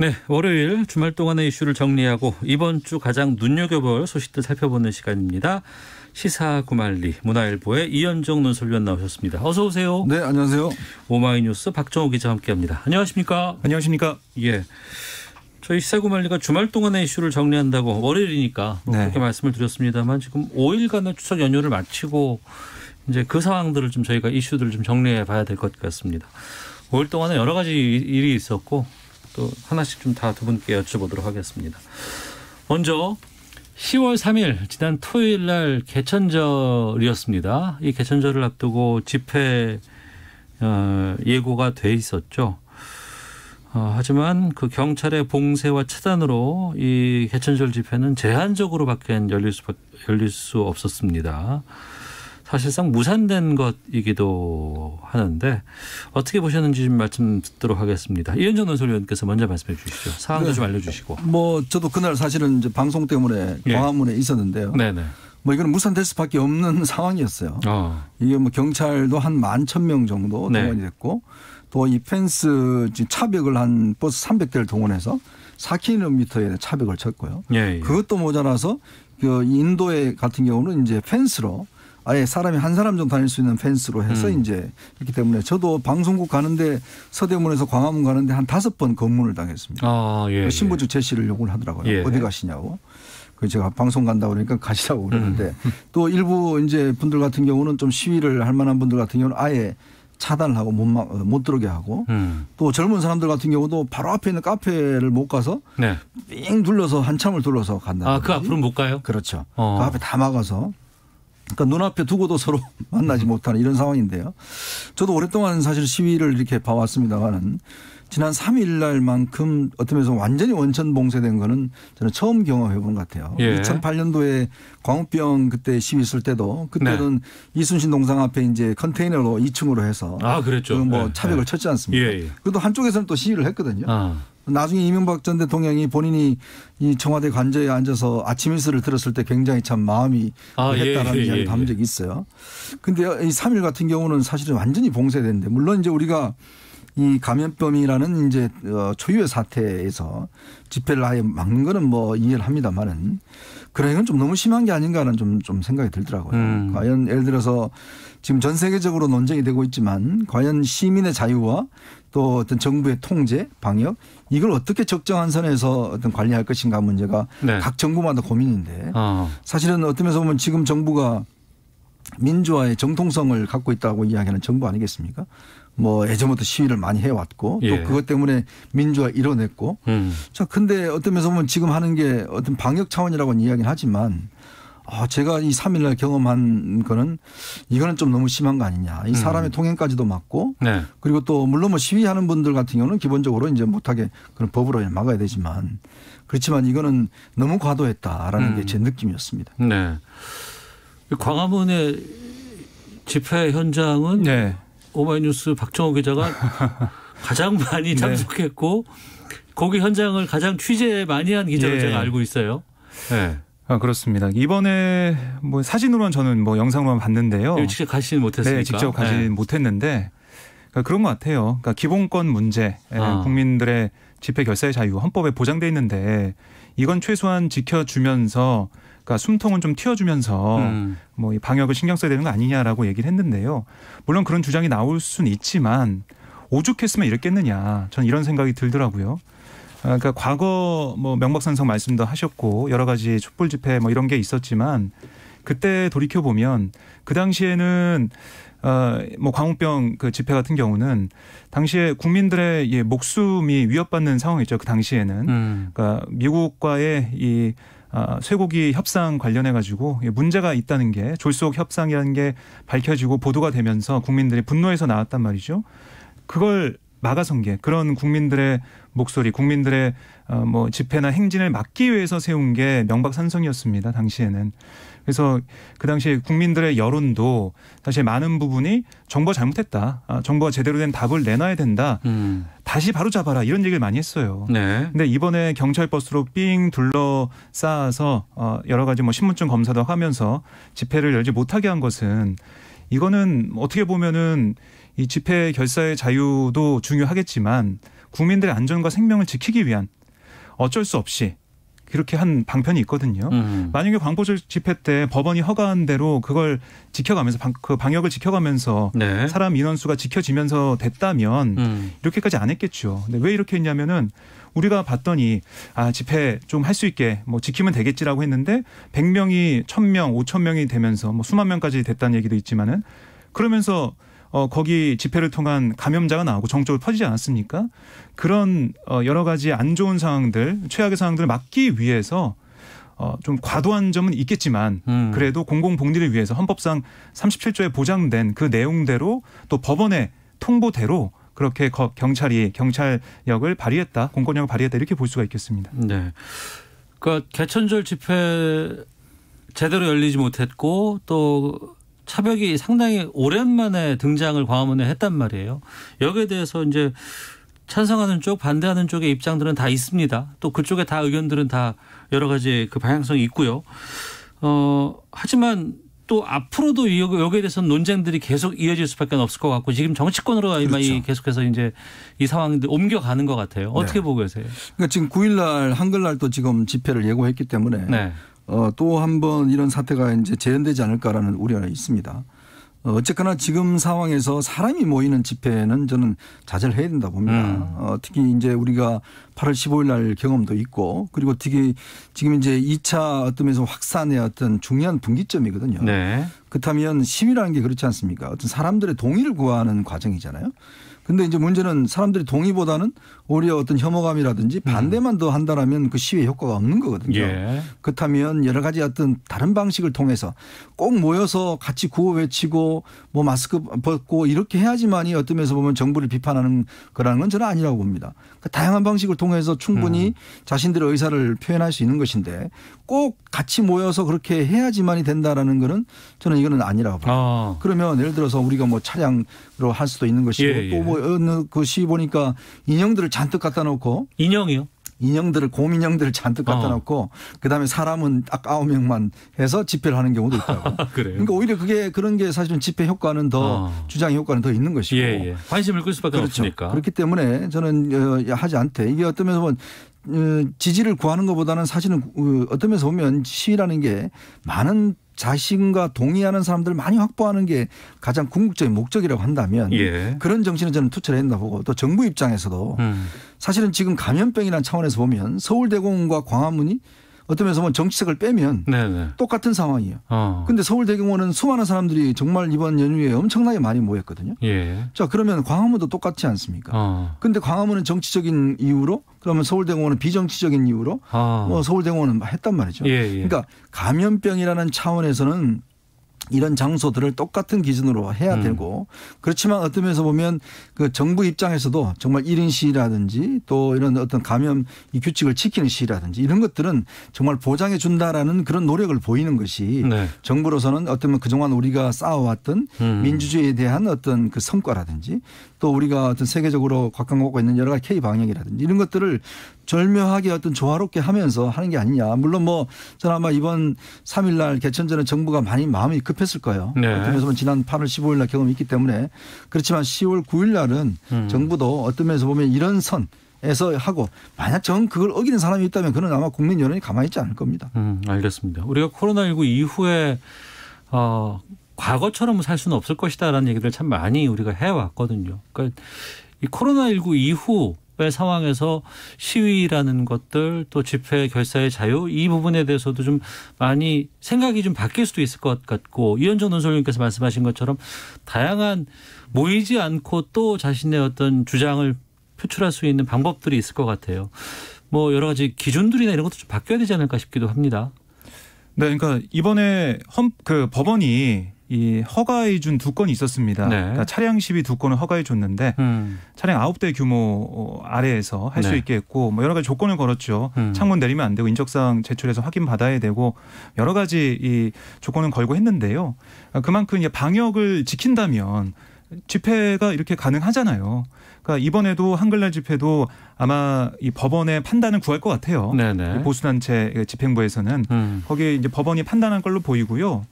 네, 월요일 주말 동안의 이슈를 정리하고 이번 주 가장 눈여겨볼 소식들 살펴보는 시간입니다. 시사 구말리 문화일보의 이현정 논설위원 나오셨습니다. 어서 오세요. 네, 안녕하세요. 오마이뉴스 박정호 기자와 함께합니다. 안녕하십니까? 안녕하십니까? 예. 저희 시사 구말리가 주말 동안의 이슈를 정리한다고 월요일이니까 뭐 네. 그렇게 말씀을 드렸습니다만 지금 5일간의 추석 연휴를 마치고 이제 그 상황들을 좀 저희가 이슈들을 좀 정리해 봐야 될 것 같습니다. 5일 동안에 여러 가지 일이 있었고 또 하나씩 좀 다 두 분께 여쭤보도록 하겠습니다. 먼저 10월 3일 지난 토요일 날 개천절이었습니다. 이 개천절을 앞두고 집회 어, 예고가 돼 있었죠. 어, 하지만 그 경찰의 봉쇄와 차단으로 이 개천절 집회는 제한적으로밖에 열릴 수 열릴 수 없었습니다. 사실상 무산된 것이기도 하는데 어떻게 보셨는지 좀 말씀 듣도록 하겠습니다. 이현정 논설위원께서 먼저 말씀해 주시죠. 상황도 네. 좀 알려주시고. 뭐 저도 그날 사실은 이제 방송 때문에 예. 광화문에 있었는데요. 네네. 뭐 이거는 무산될 수밖에 없는 상황이었어요. 어. 이게 뭐 경찰도 한만천명 정도 네. 동원이 네. 됐고 또 이 펜스 차벽을 한 버스 300대를 동원해서 4km의 차벽을 쳤고요. 예, 예. 그것도 모자라서 그 인도에 같은 경우는 이제 펜스로 아예 사람이 한 사람 정도 다닐 수 있는 펜스로 해서 음. 이제 있기 때문에 저도 방송국 가는데 서대문에서 광화문 가는데 한 다섯 번 검문을 당했습니다. 아, 예, 예. 신분증 제시를 요구를 하더라고요. 예. 어디 가시냐고. 그 제가 방송 간다 그러니까 가시라고 그러는데 음. 또 일부 이제 분들 같은 경우는 좀 시위를 할 만한 분들 같은 경우는 아예 차단을 하고 못, 막, 어, 못 들어게 하고 음. 또 젊은 사람들 같은 경우도 바로 앞에 있는 카페를 못 가서 네. 삥 둘러서 한참을 둘러서 간다. 아, 그 앞으로 못 가요? 그렇죠. 어. 그 앞에 다 막아서 그러니까 눈앞에 두고도 서로 만나지 못하는 이런 상황인데요. 저도 오랫동안 사실 시위를 이렇게 봐왔습니다만은 지난 3일 날만큼 어떻게 보면 완전히 원천 봉쇄된 거는 저는 처음 경험해 본 것 같아요. 예. 2008년도에 광우병 그때 시위 있을 때도 그때는 네. 이순신 동상 앞에 이제 컨테이너로 2층으로 해서 아, 그랬죠. 그 뭐 예. 차벽을 네. 쳤지 않습니까? 예. 예. 그래도 한쪽에서는 또 시위를 했거든요. 아. 나중에 이명박 전 대통령이 본인이 이 청와대 관저에 앉아서 아침 뉴스를 들었을 때 굉장히 참 마음이 아, 예, 했다라는 예, 예, 이야기를 담은 적이 있어요. 근데 이 3일 같은 경우는 사실은 완전히 봉쇄됐는데 물론 이제 우리가 이 감염병이라는 이제 어, 초유의 사태에서 집회를 아예 막는 거는 뭐 이해를 합니다만은 그런 그러니까 건좀 너무 심한 게 아닌가는 좀, 좀 생각이 들더라고요. 음. 과연 예를 들어서 지금 전 세계적으로 논쟁이 되고 있지만 과연 시민의 자유와 또 어떤 정부의 통제, 방역 이걸 어떻게 적정한 선에서 어떤 관리할 것인가 문제가 네. 각 정부마다 고민인데 어. 사실은 어떤 면서 보면 지금 정부가 민주화의 정통성을 갖고 있다고 이야기하는 정부 아니겠습니까? 뭐 예전부터 시위를 많이 해왔고 예. 또 그것 때문에 민주화 이뤄냈고 음. 자 근데 어떤 면에서 보면 지금 하는 게 어떤 방역 차원이라고는 이야기는 하지만 아 제가 이 3일날 경험한 거는 이거는 좀 너무 심한 거 아니냐 이 음. 사람의 음. 통행까지도 막고 네. 그리고 또 물론 뭐 시위하는 분들 같은 경우는 기본적으로 이제 못하게 그런 법으로 막아야 되지만 그렇지만 이거는 너무 과도했다라는 음. 게제 느낌이었습니다. 네. 광화문의 집회 현장은 네. 오마이뉴스 박정호 기자가 가장 많이 네. 참석했고 네. 거기 현장을 가장 취재 많이 한 기자로 예. 제가 알고 있어요. 네. 아, 그렇습니다. 이번에 뭐 사진으로는 저는 뭐 영상으로만 봤는데요. 예, 직접 가시는 못했으니까. 네, 직접 가지 네. 예. 못했는데 그러니까 그런 것 같아요. 그러니까 기본권 문제, 아. 국민들의 집회 결사의 자유 헌법에 보장돼 있는데 이건 최소한 지켜주면서 그러니까 숨통은 좀 튀어주면서 음. 뭐이 방역을 신경 써야 되는 거 아니냐라고 얘기를 했는데요. 물론 그런 주장이 나올 수는 있지만 오죽했으면 이랬겠느냐. 저는 이런 생각이 들더라고요. 아, 그러니까 과거 뭐 명박산성 말씀도 하셨고 여러 가지 촛불 집회 뭐 이런 게 있었지만 그때 돌이켜 보면 그 당시에는 어뭐 광우병 그 집회 같은 경우는 당시에 국민들의 예, 목숨이 위협받는 상황이죠. 그 당시에는 음. 그러니까 미국과의 이 아, 쇠고기 협상 관련해 가지고 예, 문제가 있다는 게 졸속 협상이라는 게 밝혀지고 보도가 되면서 국민들이 분노해서 나왔단 말이죠. 그걸 막아선 게 그런 국민들의 목소리, 국민들의 어, 뭐 집회나 행진을 막기 위해서 세운 게 명박산성이었습니다. 당시에는. 그래서 그 당시에 국민들의 여론도 사실 많은 부분이 정부가 잘못했다. 아, 정부가 제대로 된 답을 내놔야 된다. 음. 다시 바로 잡아라 이런 얘기를 많이 했어요. 네. 근데 이번에 경찰 버스로 삥 둘러싸서 어 여러 가지 뭐 신분증 검사도 하면서 집회를 열지 못하게 한 것은 이거는 어떻게 보면은 이 집회 결사의 자유도 중요하겠지만 국민들의 안전과 생명을 지키기 위한 어쩔 수 없이 그렇게 한 방편이 있거든요. 음. 만약에 광포절 집회 때 법원이 허가한 대로 그걸 지켜가면서 방, 그 방역을 지켜가면서 네. 사람 인원수가 지켜지면서 됐다면 음. 이렇게까지 안 했겠죠. 근데 왜 이렇게 했냐면은 우리가 봤더니 아 집회 좀 할 수 있게 뭐 지키면 되겠지라고 했는데 100명이 1000명, 5000명이 되면서 뭐 수만 명까지 됐다는 얘기도 있지만은 그러면서 어, 거기 집회를 통한 감염자가 나오고 정적으로 퍼지지 않았습니까? 그런 어, 여러 가지 안 좋은 상황들, 최악의 상황들을 막기 위해서 어, 좀 과도한 점은 있겠지만 음. 그래도 공공복리를 위해서 헌법상 37조에 보장된 그 내용대로 또 법원의 통보대로 그렇게 경찰이 경찰력을 발휘했다, 공권력을 발휘했다 이렇게 볼 수가 있겠습니다. 네. 그러니까 개천절 집회 제대로 열리지 못했고 또 차벽이 상당히 오랜만에 등장을 광화문에 했단 말이에요. 여기에 대해서 이제 찬성하는 쪽, 반대하는 쪽의 입장들은 다 있습니다. 또 그쪽에 다 의견들은 다 여러 가지 그 방향성이 있고요. 어, 하지만 또 앞으로도 여기에 대해서 는 논쟁들이 계속 이어질 수밖에 없을 것 같고 지금 정치권으로 그렇죠. 이 계속해서 이제 이 상황들 옮겨가는 것 같아요. 어떻게 네. 보고 계세요? 그러니까 지금 9일날 한글날 또 지금 집회를 예고했기 때문에 네. 어, 또한 번 이런 사태가 이제 재현되지 않을까라는 우려는 있습니다. 어, 어쨌거나 지금 상황에서 사람이 모이는 집회는 저는 자제를 해야 된다 봅니다. 음. 어, 특히 이제 우리가 8월 15일 날 경험도 있고 그리고 특히 지금 이제 2차 어떤 에서 확산의 어떤 중요한 분기점이거든요. 네. 그렇다면 시위라는 게 그렇지 않습니까? 어떤 사람들의 동의를 구하는 과정이잖아요. 근데 이제 문제는 사람들이 동의보다는 오히려 어떤 혐오감이라든지 음. 반대만 더 한다라면 그 시위 효과가 없는 거거든요. 예. 그렇다면 여러 가지 어떤 다른 방식을 통해서 꼭 모여서 같이 구호 외치고 뭐 마스크 벗고 이렇게 해야지만이 어떤 면에서 보면 정부를 비판하는 거라는 건 저는 아니라고 봅니다. 그러니까 다양한 방식을 통해서 충분히 음. 자신들의 의사를 표현할 수 있는 것인데 꼭 같이 모여서 그렇게 해야지만이 된다라는 거는 저는 이거는 아니라고 봐요. 아. 그러면 예를 들어서 우리가 뭐 차량 할 수도 있는 것이고 예, 예. 또뭐 어느 그시 보니까 인형들을 잔뜩 갖다 놓고 인형이요? 인형들을 곰인형들을 잔뜩 갖다 어. 놓고 그다음에 사람은 아까 아홉 명만 해서 집회를 하는 경우도 있다고. 그래요. 그러니까 오히려 그게 그런 게 사실은 집회 효과는 더 어. 주장 효과는 더 있는 것이고 예, 예. 관심을 끌 수밖에 그렇죠. 없으니까. 그렇기 때문에 저는 어, 하지 않되 이게 어떤 면서 보면 뭐, 지지를 구하는 것보다는 사실은 어떤 면서 보면 시위라는 게 많은 자신과 동의하는 사람들 많이 확보하는 게 가장 궁극적인 목적이라고 한다면 예. 그런 정신을 저는 투철 했나 보고 또 정부 입장에서도 음. 사실은 지금 감염병이라는 차원에서 보면 서울대공원과 광화문이 어떤 면에서 보면 정치색을 빼면 네네. 네. 똑같은 상황이에요. 어. 근데 서울대공원은 수많은 사람들이 정말 이번 연휴에 엄청나게 많이 모였거든요. 예. 자 그러면 광화문도 똑같지 않습니까? 어. 근데 광화문은 정치적인 이유로 그러면 서울대공원은 비정치적인 이유로 아. 뭐 서울대공원은 했단 말이죠. 예, 예. 그러니까 감염병이라는 차원에서는 이런 장소들을 똑같은 기준으로 해야 음. 되고 그렇지만 어떤 면에서 보면 그 정부 입장에서도 정말 1인 시위라든지 또 이런 어떤 감염 이 규칙을 지키는 시위라든지 이런 것들은 정말 보장해 준다라는 그런 노력을 보이는 것이 네. 정부로서는 어떤 그동안 우리가 쌓아왔던 음. 민주주의에 대한 어떤 그 성과라든지 또 우리가 어떤 세계적으로 각광받고 있는 여러 가지 K 방역이라든지 이런 것들을 절묘하게 어떤 조화롭게 하면서 하는 게 아니냐. 물론 뭐 저는 아마 이번 3일날 개천 전에 정부가 많이 마음이 급했을 거예요. 그 어떻게 보면 지난 8월 15일날 경험이 있기 때문에 그렇지만 10월 9일날은 음. 정부도 어떤 면에서 보면 이런 선 에서 하고 만약 정 그걸 어기는 사람이 있다면 그는 아마 국민 여론이 가만히 있지 않을 겁니다. 음, 알겠습니다. 우리가 코로나19 이후에 어, 과거처럼 뭐 살 수는 없을 것이다라는 얘기들 참 많이 우리가 해왔거든요. 그러니까 이 코로나19 이후 의 상황에서 시위라는 것들 또 집회 결사의 자유 이 부분에 대해서도 좀 많이 생각이 좀 바뀔 수도 있을 것 같고 이현정 논설위원께서 말씀하신 것처럼 다양한 모이지 않고 또 자신의 어떤 주장을 표출할 수 있는 방법들이 있을 것 같아요. 뭐 여러 가지 기준들이나 이런 것도 좀 바뀌어야 되지 않을까 싶기도 합니다. 네, 그러니까 이번에 헌, 그 법원이 이 허가해 준 두 건이 있었습니다. 네. 그러니까 차량 시비 두 건을 허가해 줬는데 음. 차량 아홉 대 규모 어, 아래에서 할수 네. 있게 했고 뭐 여러 가지 조건을 걸었죠. 음. 창문 내리면 안 되고 인적사항 제출해서 확인 받아야 되고 여러 가지 이 조건을 걸고 했는데요. 아, 그만큼 이제 방역을 지킨다면 집회가 이렇게 가능하잖아요. 그러니까 이번에도 한글날 집회도 아마 이 법원의 판단을 구할 것 같아요. 네, 네. 보수단체 집행부에서는 음. 거기에 이제 법원이 판단한 걸로 보이고요.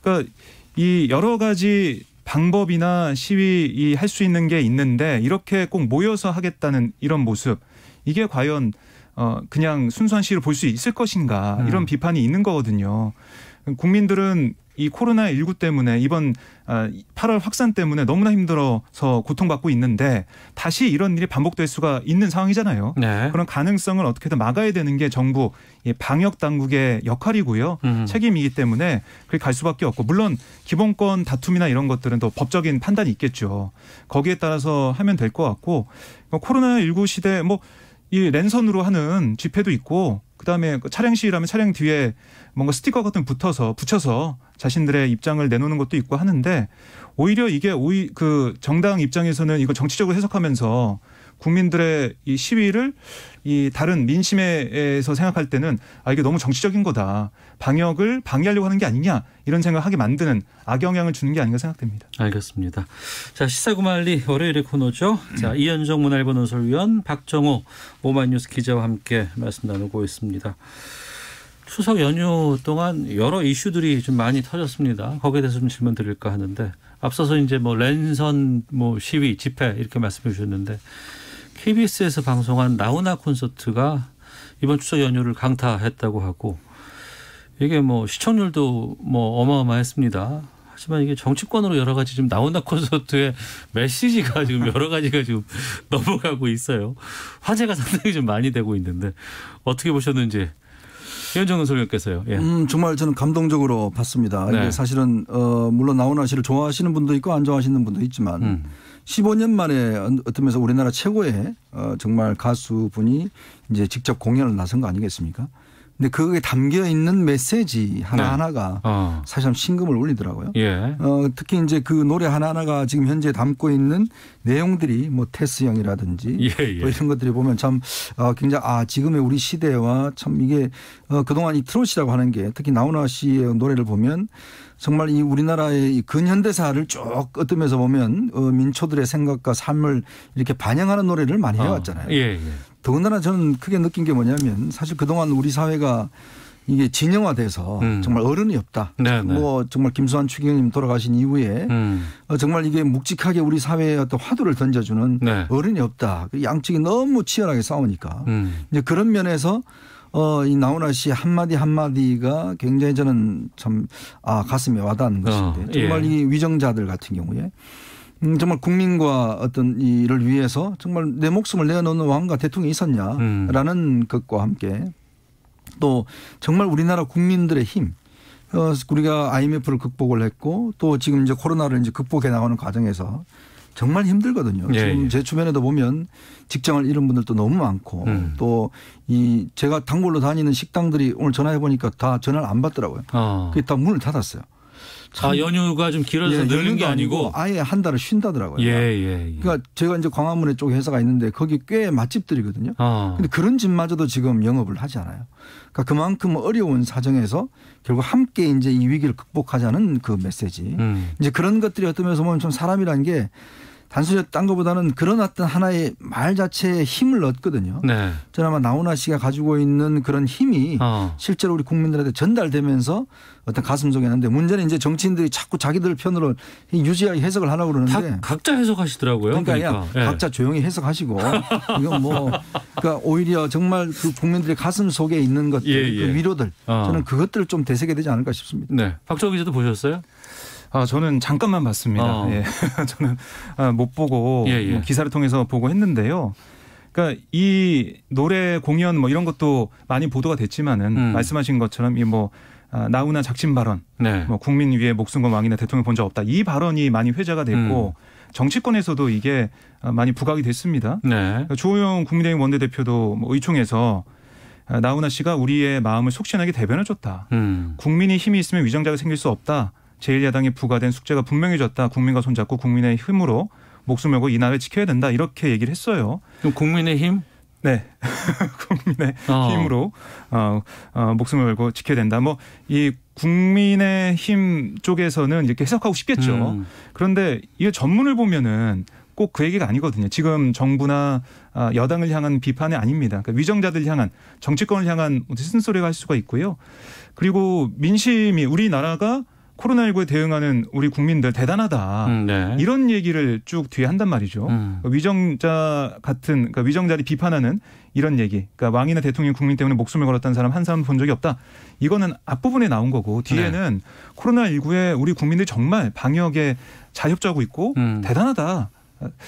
그러니까 이 여러 가지 방법이나 시위 할 수 있는 게 있는데 이렇게 꼭 모여서 하겠다는 이런 모습 이게 과연 어 그냥 순수한 시를 위볼수 있을 것인가 음. 이런 음. 비판이 있는 거거든요. 국민들은 이 코로나 19 때문에 이번 8월 아, 확산 때문에 너무나 힘들어서 고통받고 있는데 다시 이런 일이 반복될 수가 있는 상황이잖아요. 네. 그런 가능성을 어떻게든 막아야 되는 게 정부 예, 방역 당국의 역할이고요. 음. 책임이기 때문에 그렇게 갈 수밖에 없고 물론 기본권 다툼이나 이런 것들은 또 법적인 판단이 있겠죠. 거기에 따라서 하면 될 것 같고 뭐 코로나 19 시대 뭐 이 랜선으로 하는 집회도 있고 그다음에 차량 그 시위라면 차량 뒤에 뭔가 스티커 같은 붙어서 붙여서 자신들의 입장을 내놓는 것도 있고 하는데 오히려 이게 오이 그 정당 입장에서는 이거 정치적으로 해석하면서 국민들의 이 시위를 이 다른 민심에서 생각할 때는 아 이게 너무 정치적인 거다. 방역을 방해하려고 하는 게 아니냐 이런 생각하게 만드는 악영향을 주는 게 아닌가 생각됩니다. 알겠습니다. 자 시사구말리 월요일의 코너죠. 자 음. 이현정 문화일보 논설위원 박정호 오마이뉴스 기자와 함께 말씀 나누고 있습니다. 추석 연휴 동안 여러 이슈들이 좀 많이 터졌습니다. 거기에 대해서 좀 질문 드릴까 하는데 앞서서 이제 뭐 랜선 뭐 시위 집회 이렇게 말씀해 주셨는데 KBS에서 방송한 나훈아 콘서트가 이번 추석 연휴를 강타했다고 하고 이게 뭐 시청률도 뭐 어마어마했습니다. 하지만 이게 정치권으로 여러 가지 지금 나온다 콘서트의 메시지가 지금 여러 가지가 지금 넘어가고 있어요. 화제가 상당히 좀 많이 되고 있는데 어떻게 보셨는지 현정은 소장님께서요. 예. 음, 정말 저는 감동적으로 봤습니다. 네. 이게 사실은 어, 물론 나훈아 씨를 좋아하시는 분도 있고 안 좋아하시는 분도 있지만 음. 15년 만에 어떤 면에서 우리나라 최고의 어, 정말 가수분이 이제 직접 공연을 나선 거 아니겠습니까? 근데 그게 담겨 있는 메시지 하나 네. 하나가 어. 사실 참 신금을 울리더라고요. 예. 어, 특히 이제 그 노래 하나 하나가 지금 현재 담고 있는 내용들이 뭐 테스형이라든지 예, 예. 이런 것들이 보면 참 어, 굉장히 아 지금의 우리 시대와 참 이게 어, 그동안 이 트롯이라고 하는 게 특히 나훈아 씨의 노래를 보면 정말 이 우리나라의 근현대사를 쭉 끄뜸해서 보면 어, 민초들의 생각과 삶을 이렇게 반영하는 노래를 많이 어. 해왔잖아요. 어. 예, 예. 더군다나 저는 크게 느낀 게 뭐냐면 사실 그동안 우리 사회가 이게 진영화돼서 음. 정말 어른이 없다. 네네. 네. 뭐 정말 김수환 추경님 돌아가신 이후에 음. 어, 정말 이게 묵직하게 우리 사회에 어떤 화두를 던져주는 네. 어른이 없다. 그 양측이 너무 치열하게 싸우니까 음. 이제 그런 면에서 어, 이 나훈아 씨 한마디 한마디가 굉장히 저는 참, 아, 가슴에 와닿는 어, 것인데. 어, 정말 예. 이 위정자들 같은 경우에 음, 정말 국민과 어떤 일을 위해서 정말 내 목숨을 내어놓는 왕과 대통령이 있었냐라는 음. 것과 함께 또 정말 우리나라 국민들의 힘 어, 우리가 IMF를 극복을 했고 또 지금 이제 코로나를 이제 극복해 나가는 과정에서 정말 힘들거든요. 예, 지금 예. 제 주변에도 보면 직장을 잃은 분들도 너무 많고 음. 또이 제가 단골로 다니는 식당들이 오늘 전화해 보니까 다 전화를 안 받더라고요. 어. 그게 다 문을 닫았어요. 아 연휴가 좀 길어져서 예, 늘는 게 아니고 아예 한 달을 쉰다더라고요. 예, 예, 예. 그러니까 제가 이제 광화문에 쪽 회사가 있는데 거기 꽤 맛집들이거든요. 아. 근데 그런 집마저도 지금 영업을 하지 않아요. 그러니까 그만큼 어려운 사정에서 결국 함께 이제 이 위기를 극복하자는 그 메시지. 음. 이제 그런 것들이 어떠면서 보면 좀 사람이라는 게 단순히 딴 것보다는 그런 어떤 하나의 말 자체에 힘을 얻거든요 네. 저나마 나훈아 씨가 가지고 있는 그런 힘이 어. 실제로 우리 국민들한테 전달되면서 어떤 가슴 속에 있는데 문제는 이제 정치인들이 자꾸 자기들 편으로 유지하 해석을 하라고 그러는데 각자 해석하시더라고요. 그러니까, 그러니까. 예. 각자 조용히 해석하시고 이건 뭐 그러니까 오히려 정말 그 국민들의 가슴 속에 있는 것들 예, 그 예. 그 위로들 어. 저는 그것들을 좀 되새겨야 되지 않을까 싶습니다. 네. 박정희 기자도 보셨어요? 아, 저는 잠깐만 봤습니다. 어. 예. 저는 아, 못 보고 예, 예. 뭐 기사를 통해서 보고 했는데요. 그러니까 이 노래 공연 뭐 이런 것도 많이 보도가 됐지만은 음. 말씀하신 것처럼 이뭐 아, 나훈아 작심 발언, 네. 뭐 국민 위에 목숨 건 왕이나 대통령 본 적 없다 이 발언이 많이 회자가 됐고 음. 정치권에서도 이게 아, 많이 부각이 됐습니다. 네. 주호영 그러니까 국민의힘 원내대표도 뭐 의총에서 아, 나훈아 씨가 우리의 마음을 속시원하게 대변해줬다. 음. 국민이 힘이 있으면 위정자가 생길 수 없다. 제1야당이 부과된 숙제가 분명해졌다. 국민과 손잡고 국민의 힘으로 목숨 걸고 이 나라를 지켜야 된다. 이렇게 얘기를 했어요. 그럼 국민의 힘? 네. 국민의 어. 힘으로 어, 어, 목숨을 걸고 지켜야 된다. 뭐 이 국민의 힘 쪽에서는 이렇게 해석하고 싶겠죠. 음. 그런데 이 전문을 보면은 꼭 그 얘기가 아니거든요. 지금 정부나 아, 여당을 향한 비판이 아닙니다. 그러니까 위정자들 향한 정치권을 향한 무슨 소리가할 수가 있고요. 그리고 민심이 우리나라가 코로나19에 대응하는 우리 국민들 대단하다. 음, 네. 이런 얘기를 쭉 뒤에 한단 말이죠. 음. 그러니까 위정자 같은 그러니까 위정자를 비판하는 이런 얘기. 그러니까 왕이나 대통령 국민 때문에 목숨을 걸었다는 사람 한 사람 본 적이 없다. 이거는 앞부분에 나온 거고 뒤에는 네. 코로나19에 우리 국민들 이 정말 방역에 잘 협조하고 있고 음. 대단하다.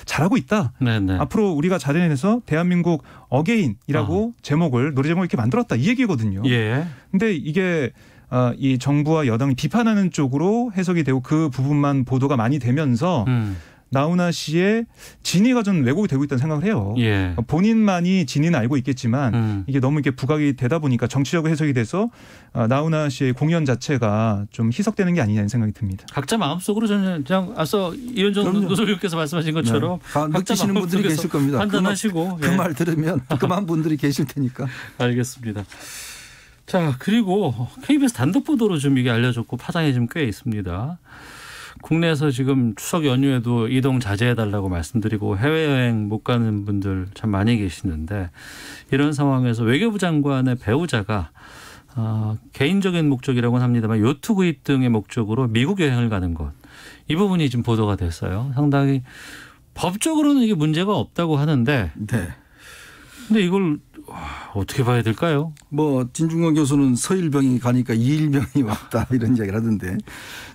잘하고 있다. 네네. 네. 앞으로 우리가 자진해서 대한민국 어게인이라고 아. 제목을 노래 제목을 이렇게 만들었다 이 얘기거든요. 예. 근데 이게 아, 이 정부와 여당이 비판하는 쪽으로 해석이 되고 그 부분만 보도가 많이 되면서 음. 나훈아 씨의 진위가 좀 왜곡이 되고 있다는 생각을 해요. 예. 본인만이 진위는 알고 있겠지만 음. 이게 너무 이렇게 부각이 되다 보니까 정치적 해석이 돼서 아, 나훈아 씨의 공연 자체가 좀 희석되는 게 아니냐는 생각이 듭니다. 각자 마음속으로 저는 그냥 앞서 이현정 노소위원께서 말씀하신 것처럼 네. 아, 각자 느끼시는 분들이 계실 겁니다. 판단하시고 그말 그 예. 들으면 그만 분들이 계실 테니까. 알겠습니다. 자, 그리고 KBS 단독 보도로 좀 이게 알려졌고 파장이 좀 꽤 있습니다. 국내에서 지금 추석 연휴에도 이동 자제해달라고 말씀드리고 해외여행 못 가는 분들 참 많이 계시는데 이런 상황에서 외교부 장관의 배우자가 어, 개인적인 목적이라고는 합니다만 요트 구입 등의 목적으로 미국 여행을 가는 것. 이 부분이 지금 보도가 됐어요. 상당히 법적으로는 이게 문제가 없다고 하는데. 네. 근데 이걸 아, 어떻게 봐야 될까요? 뭐 진중권 교수는 서일병이 가니까 이일병이 왔다 이런 이야기를 하던데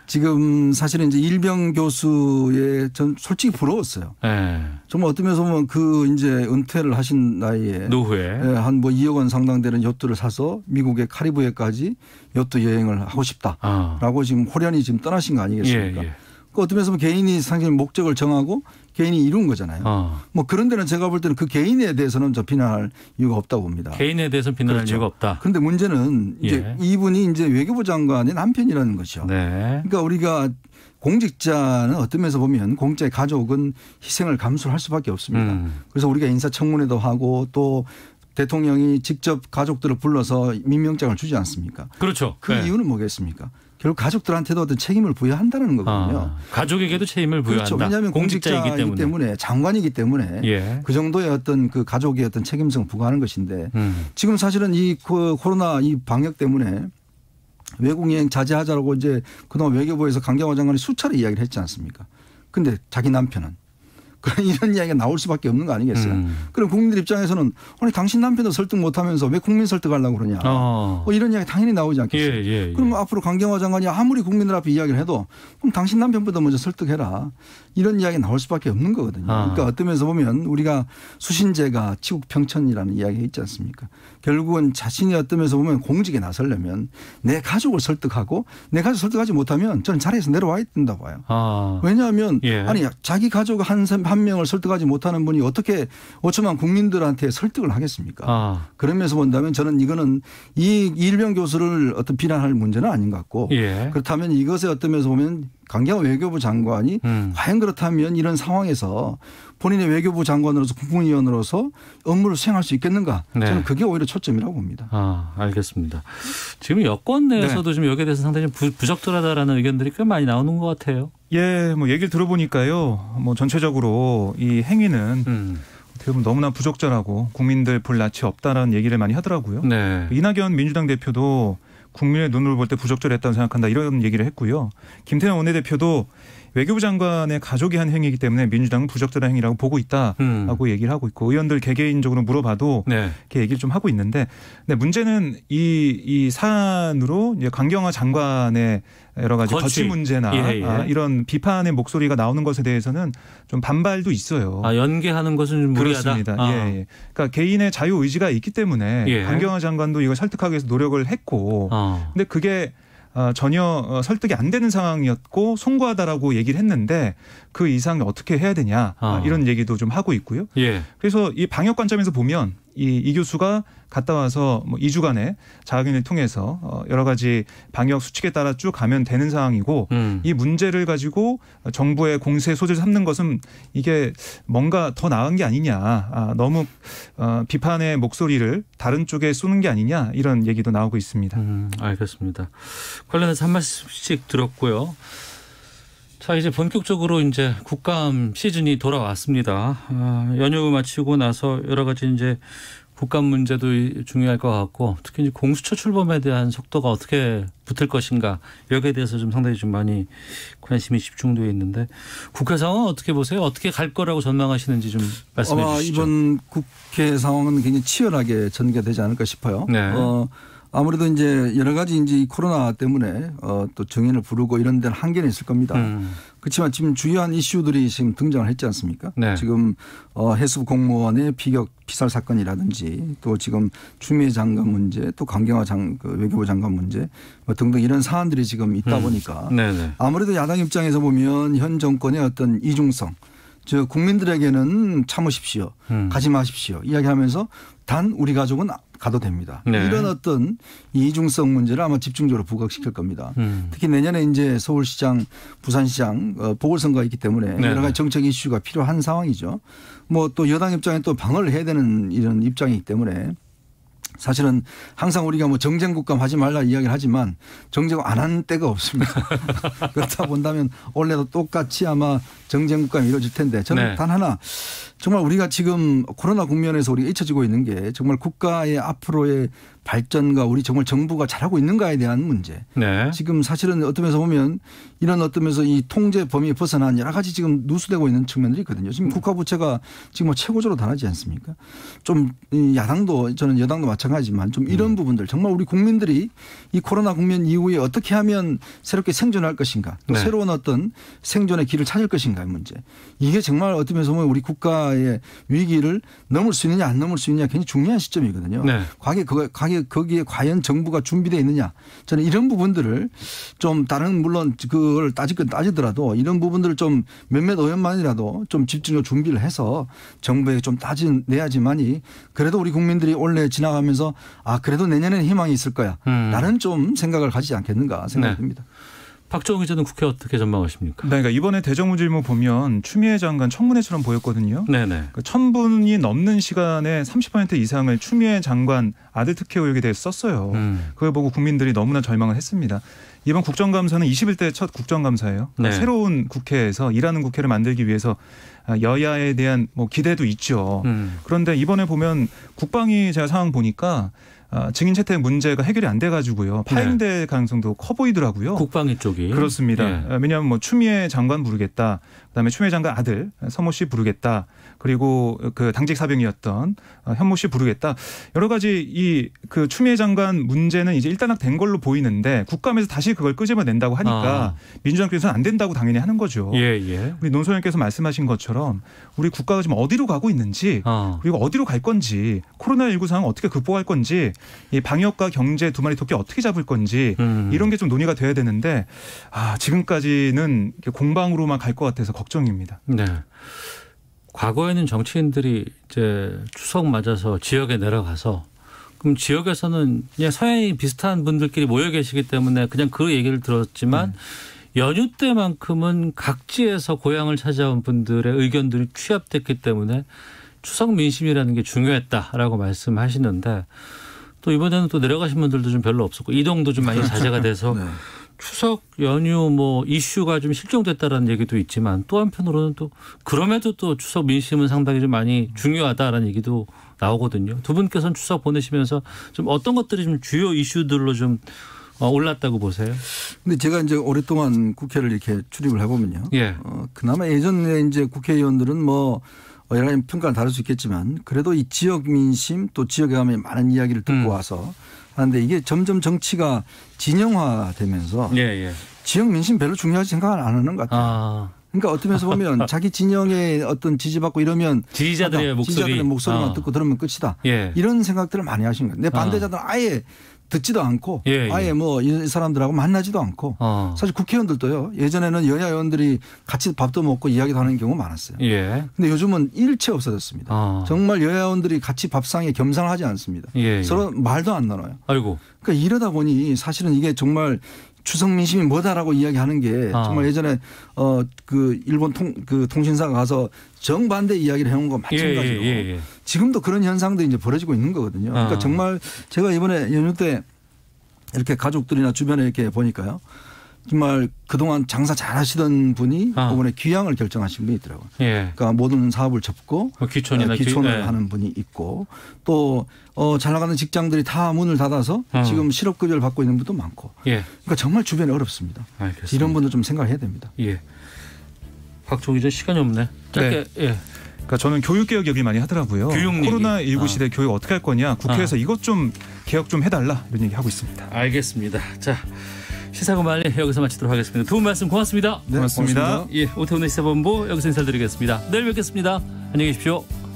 지금 사실은 이제 일병 교수의 전 솔직히 부러웠어요. 네. 정말 어떤 면에서 보면 그 이제 은퇴를 하신 나이에 노후에 예, 한뭐 2억 원 상당 되는 요트를 사서 미국의 카리브해까지 요트 여행을 하고 싶다라고 아. 지금 호련이 지금 떠나신 거 아니겠습니까? 예, 예. 그 어떻게 보면 개인이 상당히 목적을 정하고 개인이 이룬 거잖아요. 어. 뭐 그런 데는 제가 볼 때는 그 개인에 대해서는 저 비난할 이유가 없다고 봅니다. 개인에 대해서 비난할 그렇죠. 이유가 없다. 그런데 문제는 이제 예. 이분이 이제 외교부 장관의 남편이라는 것죠 네. 그러니까 우리가 공직자는 어떤 면에서 보면 공직자의 가족은 희생을 감수할 수밖에 없습니다. 음. 그래서 우리가 인사청문회도 하고 또 대통령이 직접 가족들을 불러서 민명장을 주지 않습니까? 그렇죠. 그 네. 이유는 뭐겠습니까? 결국 가족들한테도 어떤 책임을 부여한다는 거거든요. 아, 가족에게도 책임을 그렇죠. 부여한다. 그렇죠. 왜냐하면 공직자이기 때문에. 때문에. 장관이기 때문에 예. 그 정도의 어떤 그 가족의 어떤 책임성 부과하는 것인데 음. 지금 사실은 이 코로나 이 방역 때문에 외국 여행 자제하자라고 이제 그동안 외교부에서 강경화 장관이 수차례 이야기를 했지 않습니까? 근데 자기 남편은 그런 이런 이야기가 나올 수밖에 없는 거 아니겠어요. 음. 그럼 국민들 입장에서는 아니 당신 남편도 설득 못하면서 왜 국민 설득하려고 그러냐. 어. 뭐 이런 이야기 당연히 나오지 않겠어요. 예, 예, 예. 그럼 앞으로 강경화 장관이 아무리 국민들 앞에 이야기를 해도 그럼 당신 남편보다 먼저 설득해라. 이런 이야기 나올 수밖에 없는 거거든요. 아. 그러니까 어떤 면에서 보면 우리가 수신제가 치국평천이라는 이야기가 있지 않습니까. 결국은 자신이 어떤 면에서 보면 공직에 나서려면 내 가족을 설득하고 내 가족 설득하지 못하면 저는 자리에서 내려와야 된다고 봐요. 아. 왜냐하면 예. 아니 자기 가족 한사 51명을 설득하지 못하는 분이 어떻게 5천만 국민들한테 설득을 하겠습니까? 아. 그러면서 본다면 저는 이거는 이 일병 교수를 어떤 비난할 문제는 아닌 것 같고 예. 그렇다면 이것에 어떤 면에서 보면 강경 외교부 장관이 음. 과연 그렇다면 이런 상황에서 본인의 외교부 장관으로서 국무위원으로서 업무를 수행할 수 있겠는가? 네. 저는 그게 오히려 초점이라고 봅니다. 아, 알겠습니다. 지금 여권 내에서도 네. 지금 여기에 대해서 상당히 부, 부적절하다라는 의견들이 꽤 많이 나오는 것 같아요. 예, 뭐 얘기를 들어보니까요. 뭐 전체적으로 이 행위는 음. 그러면 너무나 부적절하고 국민들 볼 낯이 없다라는 얘기를 많이 하더라고요. 네. 이낙연 민주당 대표도 국민의 눈으로 볼 때 부적절했다고 생각한다 이런 얘기를 했고요. 김태년 원내대표도 외교부 장관의 가족이 한 행위이기 때문에 민주당은 부적절한 행위라고 보고 있다라고 음. 얘기를 하고 있고 의원들 개개인적으로 물어봐도 네. 이렇게 얘기를 좀 하고 있는데 근데 문제는 이, 이 사안으로 이제 강경화 장관의 여러 가지 거치, 거치 문제나 예, 예. 아, 이런 비판의 목소리가 나오는 것에 대해서는 좀 반발도 있어요. 아, 연계하는 것은 무리하다. 그렇습니다. 예, 아. 예, 예, 그러니까 개인의 자유 의지가 있기 때문에 예. 강경화 장관도 이걸 설득하기 위해서 노력을 했고, 아. 근데 그게 어, 전혀 어, 설득이 안 되는 상황이었고 송구하다라고 얘기를 했는데 그 이상 어떻게 해야 되냐 어, 아. 이런 얘기도 좀 하고 있고요. 예. 그래서 이 방역 관점에서 보면 이, 이 교수가 갔다 와서 뭐 2주간의 자가격리를 통해서 어 여러 가지 방역 수칙에 따라 쭉 가면 되는 상황이고 음. 이 문제를 가지고 정부의 공세 소재를 삼는 것은 이게 뭔가 더 나은 게 아니냐. 아, 너무 어, 비판의 목소리를 다른 쪽에 쏘는 게 아니냐 이런 얘기도 나오고 있습니다. 음, 알겠습니다. 관련해서 한 말씀씩 들었고요. 자 이제 본격적으로 이제 국감 시즌이 돌아왔습니다. 아, 연휴 마치고 나서 여러 가지 이제 국감 문제도 중요할 것 같고 특히 이제 공수처 출범에 대한 속도가 어떻게 붙을 것인가 여기에 대해서 좀 상당히 좀 많이 관심이 집중되어 있는데 국회 상황 어떻게 보세요? 어떻게 갈 거라고 전망하시는지 좀 말씀해 주시죠. 이번 국회 상황은 굉장히 치열하게 전개되지 않을까 싶어요. 네. 어, 아무래도 이제 여러 가지 이제 코로나 때문에 어, 또 정인을 부르고 이런 데는 한계는 있을 겁니다. 음. 그렇지만 지금 주요한 이슈들이 지금 등장을 했지 않습니까? 네. 지금 어 해수 부 공무원의 비격 피살 사건이라든지 또 지금 추미애 장관 문제 또 강경화 장, 그 외교부 장관 문제 뭐 등등 이런 사안들이 지금 있다 음. 보니까 음. 아무래도 야당 입장에서 보면 현 정권의 어떤 이중성 저 국민들에게는 참으십시오. 음. 가지 마십시오. 이야기하면서 단 우리 가족은 가도 됩니다. 네. 이런 어떤 이중성 문제를 아마 집중적으로 부각시킬 겁니다. 음. 특히 내년에 이제 서울시장, 부산시장 어, 보궐선거가 있기 때문에 네. 여러 가지 정책 이슈가 필요한 상황이죠. 뭐 또 여당 입장에 또 방어를 해야 되는 이런 입장이기 때문에 사실은 항상 우리가 뭐 정쟁 국감 하지 말라 이야기를 하지만 정쟁 안한는 때가 없습니다. 그렇다 본다면 원래도 똑같이 아마 정쟁 국감 이루어질 텐데 저는 네. 단 하나 정말 우리가 지금 코로나 국면에서 우리가 잊혀지고 있는 게 정말 국가의 앞으로의 발전과 우리 정말 정부가 잘하고 있는가에 대한 문제. 네. 지금 사실은 어떤 면에서 보면 이런 어떤 면에서 이 통제 범위에 벗어난 여러 가지 지금 누수되고 있는 측면들이 있거든요. 지금 음. 국가 부채가 지금 뭐 최고조로 달하지 않습니까? 좀 야당도 저는 여당도 마찬가지지만 좀 이런 음. 부분들 정말 우리 국민들이 이 코로나 국면 이후에 어떻게 하면 새롭게 생존할 것인가 또 네. 새로운 어떤 생존의 길을 찾을 것인가의 문제. 이게 정말 어떤 면에서 보면 우리 국가의 위기를 넘을 수 있느냐 안 넘을 수 있느냐 굉장히 중요한 시점이거든요. 네. 과거에 그거 거기에 거기에 과연 정부가 준비되어 있느냐 저는 이런 부분들을 좀 다른 물론 그걸 따질 건 따지더라도 이런 부분들을 좀 몇몇 의원만이라도 좀 집중적으로 준비를 해서 정부에 좀 따진내야지만이 그래도 우리 국민들이 올해 지나가면서 아 그래도 내년에는 희망이 있을 거야라는 음. 좀 생각을 가지지 않겠는가 생각이듭니다 네. 박정우 기자는 국회 어떻게 전망하십니까? 네, 그러니까 이번에 대정부질문 보면 추미애 장관 청문회처럼 보였거든요. 네네. 네. 그러니까 천 분이 넘는 시간에 30% 이상을 추미애 장관 아들 특혜 의혹에 대해 서 썼어요. 음. 그걸 보고 국민들이 너무나 절망을 했습니다. 이번 국정감사는 21대 첫 국정감사예요. 그러니까 네. 새로운 국회에서 일하는 국회를 만들기 위해서 아, 여야에 대한 뭐 기대도 있죠. 음. 그런데 이번에 보면 국방위 제가 상황 보니까 어, 증인 채택 문제가 해결이 안 돼가지고요 네. 파행될 네. 가능성도 커 보이더라고요. 국방위 쪽이 그렇습니다. 네. 왜냐하면 뭐 추미애 장관 부르겠다, 그다음에 추미애 장관 아들 서모 씨 부르겠다, 그리고 그 당직 사병이었던 어, 현모 씨 부르겠다 여러 가지 이 그 추미애 장관 문제는 이제 일단락된 걸로 보이는데 국감에서 다시 그걸 끄집어낸다고 하니까 아. 민주당 께서는안 된다고 당연히 하는 거죠. 예, 예. 우리 논소연께서 말씀하신 것처럼 우리 국가가 지금 어디로 가고 있는지 아. 그리고 어디로 갈 건지 코로나 19 상황 어떻게 극복할 건지 이 방역과 경제 두 마리 토끼 어떻게 잡을 건지 음. 이런 게 좀 논의가 돼야 되는데 아 지금까지는 공방으로만 갈 것 같아서 걱정입니다. 네. 과거에는 정치인들이 이제 추석 맞아서 지역에 내려가서 그럼 지역에서는 그냥 서양이 비슷한 분들끼리 모여 계시기 때문에 그냥 그 얘기를 들었지만 음. 연휴 때만큼은 각지에서 고향을 찾아온 분들의 의견들이 취합됐기 때문에 추석 민심이라는 게 중요했다라고 말씀하시는데 또 이번에는 또 내려가신 분들도 좀 별로 없었고 이동도 좀 많이 자제가 돼서 네. 추석 연휴 뭐 이슈가 좀 실종됐다라는 얘기도 있지만 또 한편으로는 또 그럼에도 또 추석 민심은 상당히 좀 많이 중요하다라는 얘기도 나오거든요. 두 분께서는 추석 보내시면서 좀 어떤 것들이 좀 주요 이슈들로 좀 어, 올랐다고 보세요? 근데 제가 이제 오랫동안 국회를 이렇게 출입을 해보면요. 예. 어, 그나마 예전에 이제 국회의원들은 뭐 어, 여러 가지 평가는 다를 수 있겠지만 그래도 이 지역 민심 또 지역에 가면 많은 이야기를 듣고 음. 와서 하는데 이게 점점 정치가 진영화되면서 예, 예. 지역 민심 별로 중요하지 생각을 안 하는 것 같아요. 아. 그러니까 어떤 면서 보면 자기 진영의 어떤 지지받고 이러면 지지자들의 목소리. 지지자들의 목소리만 어. 듣고 들으면 끝이다. 예. 이런 생각들을 많이 하시는 거예요. 내 아. 반대자들은 아. 아예 듣지도 않고 예, 예. 아예 뭐 이 사람들하고 만나지도 않고 어. 사실 국회의원들도요 예전에는 여야 의원들이 같이 밥도 먹고 이야기도 하는 경우 가 많았어요. 예. 근데 요즘은 일체 없어졌습니다. 어. 정말 여야 의원들이 같이 밥상에 겸상을 하지 않습니다. 예, 예, 서로 말도 안 나눠요. 아이고. 그러니까 이러다 보니 사실은 이게 정말 추석 민심이 뭐다라고 이야기하는 게 아. 정말 예전에 어그 일본 통 그 통신사가 가서 정반대 이야기를 해온 거 예, 예, 마찬가지로. 지금도 그런 현상들이 제 벌어지고 있는 거거든요. 그러니까 아. 정말 제가 이번에 연휴 때 이렇게 가족들이나 주변에 이렇게 보니까요. 정말 그동안 장사 잘 하시던 분이 아. 이번에 귀향을 결정하신 분이 있더라고요. 예. 그러니까 모든 사업을 접고 뭐 귀촌이나 예, 귀촌을 귀, 예. 하는 분이 있고 또잘 어, 나가는 직장들이 다 문을 닫아서 어. 지금 실업급여를 받고 있는 분도 많고. 예. 그러니까 정말 주변이 어렵습니다. 알겠습니다. 이런 분들 좀 생각해야 됩니다. 예. 박종희 전 시간이 없네. 짧게 네. 예. 그러니까 저는 교육 개혁 얘기 많이 하더라고요. 코로나 19 아. 시대 교육 어떻게 할 거냐 국회에서 아. 이것 좀 개혁 좀 해달라 이런 얘기 하고 있습니다. 알겠습니다. 자 시사고말리 여기서 마치도록 하겠습니다. 두 분 말씀 고맙습니다. 네, 고맙습니다. 고맙습니다. 예, 오태훈의 시사본부 여기서 인사드리겠습니다. 내일 뵙겠습니다. 안녕히 계십시오.